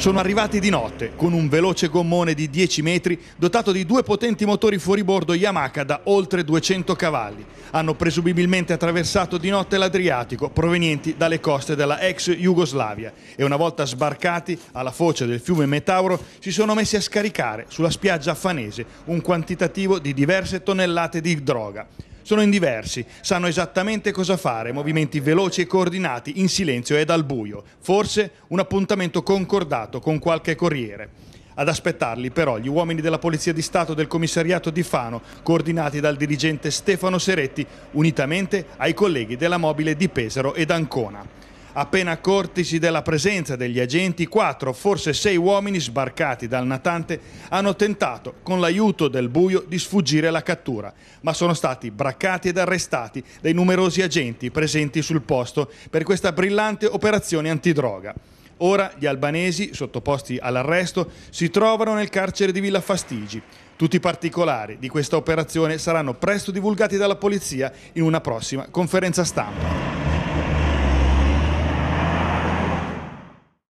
Sono arrivati di notte con un veloce gommone di 10 metri dotato di due potenti motori fuoribordo Yamaha da oltre 200 cavalli. Hanno presumibilmente attraversato di notte l'Adriatico provenienti dalle coste della ex Jugoslavia e una volta sbarcati alla foce del fiume Metauro si sono messi a scaricare sulla spiaggia affanese un quantitativo di diverse tonnellate di droga. Sono indiversi, sanno esattamente cosa fare, movimenti veloci e coordinati, in silenzio ed al buio. Forse un appuntamento concordato con qualche corriere. Ad aspettarli però gli uomini della Polizia di Stato del commissariato di Fano, coordinati dal dirigente Stefano Seretti, unitamente ai colleghi della mobile di Pesaro ed Ancona. Appena accortisi della presenza degli agenti, quattro, forse sei uomini sbarcati dal natante hanno tentato, con l'aiuto del buio, di sfuggire alla cattura, ma sono stati braccati ed arrestati dai numerosi agenti presenti sul posto per questa brillante operazione antidroga. Ora gli albanesi, sottoposti all'arresto, si trovano nel carcere di Villa Fastigi. Tutti i particolari di questa operazione saranno presto divulgati dalla polizia in una prossima conferenza stampa.